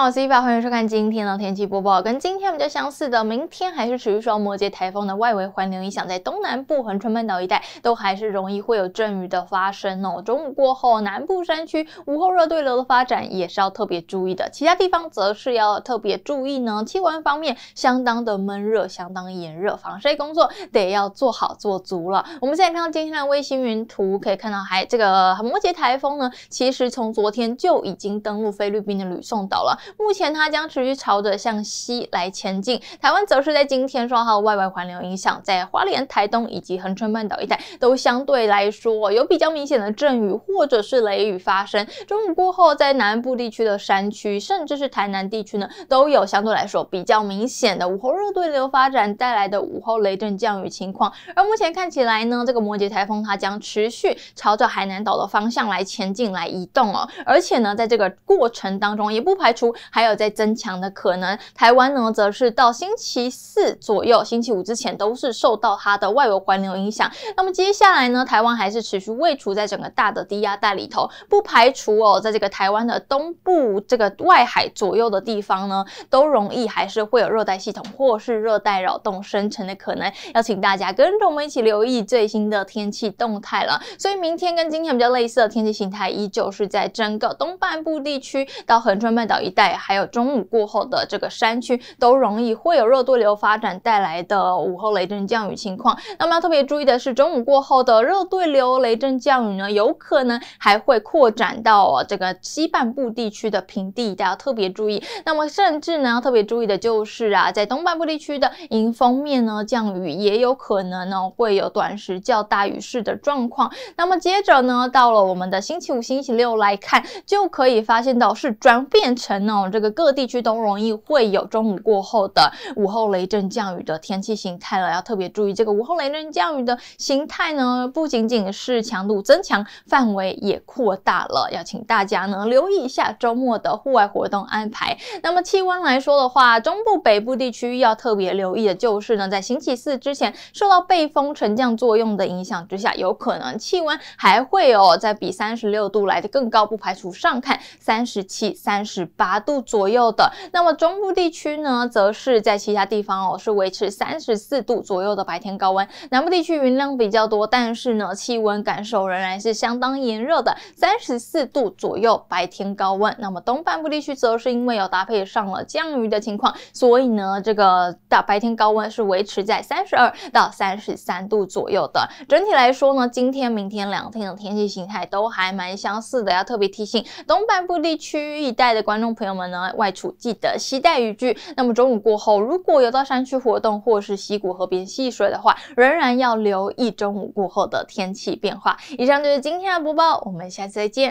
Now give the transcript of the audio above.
好 c 伊 a 欢迎收看今天的天气播报。跟今天比较相似的，明天还是持续受摩羯台风的外围环流影响，在东南部横穿半岛一带都还是容易会有阵雨的发生哦。中午过后，南部山区午后热对流的发展也是要特别注意的。其他地方则是要特别注意呢。气温方面相当的闷热，相当炎热，防晒工作得要做好做足了。我们现在看到今天的卫星云图，可以看到，还这个摩羯台风呢，其实从昨天就已经登陆菲律宾的吕宋岛了。目前它将持续朝着向西来前进，台湾则是在今天受到外围环流影响，在花莲、台东以及恒春半岛一带都相对来说有比较明显的阵雨或者是雷雨发生。中午过后，在南部地区的山区，甚至是台南地区呢，都有相对来说比较明显的午后热对流发展带来的午后雷阵降雨情况。而目前看起来呢，这个摩羯台风它将持续朝着海南岛的方向来前进、来移动哦，而且呢，在这个过程当中也不排除。还有在增强的可能，台湾呢，则是到星期四左右、星期五之前都是受到它的外围环流影响。那么接下来呢，台湾还是持续位处在整个大的低压带里头，不排除哦，在这个台湾的东部这个外海左右的地方呢，都容易还是会有热带系统或是热带扰动生成的可能。要请大家跟着我们一起留意最新的天气动态了。所以明天跟今天比较类似，的天气形态依旧是在整个东半部地区到横穿半岛一带。还有中午过后的这个山区都容易会有热对流发展带来的午后雷阵降雨情况。那么要特别注意的是，中午过后的热对流雷阵降雨呢，有可能还会扩展到这个西半部地区的平地，大家特别注意。那么甚至呢，特别注意的就是啊，在东半部地区的迎风面呢，降雨也有可能呢会有短时较大雨势的状况。那么接着呢，到了我们的星期五、星期六来看，就可以发现到是转变成哦。这个各地区都容易会有中午过后的午后雷阵降雨的天气形态了，要特别注意这个午后雷阵降雨的形态呢，不仅仅是强度增强，范围也扩大了。要请大家呢留意一下周末的户外活动安排。那么气温来说的话，中部北部地区要特别留意的就是呢，在星期四之前受到背风沉降作用的影响之下，有可能气温还会有在比三十六度来的更高，不排除上看三十七、三十八度。度左右的，那么中部地区呢，则是在其他地方哦，是维持三十四度左右的白天高温。南部地区云量比较多，但是呢，气温感受仍然是相当炎热的，三十四度左右白天高温。那么东半部地区，则是因为有搭配上了降雨的情况，所以呢，这个大白天高温是维持在三十二到三十三度左右的。整体来说呢，今天、明天两天的天气形态都还蛮相似的。要特别提醒东半部地区一带的观众朋友。那么呢，外出记得携带雨具。那么中午过后，如果有到山区活动或是溪谷河边戏水的话，仍然要留意中午过后的天气变化。以上就是今天的播报，我们下次再见。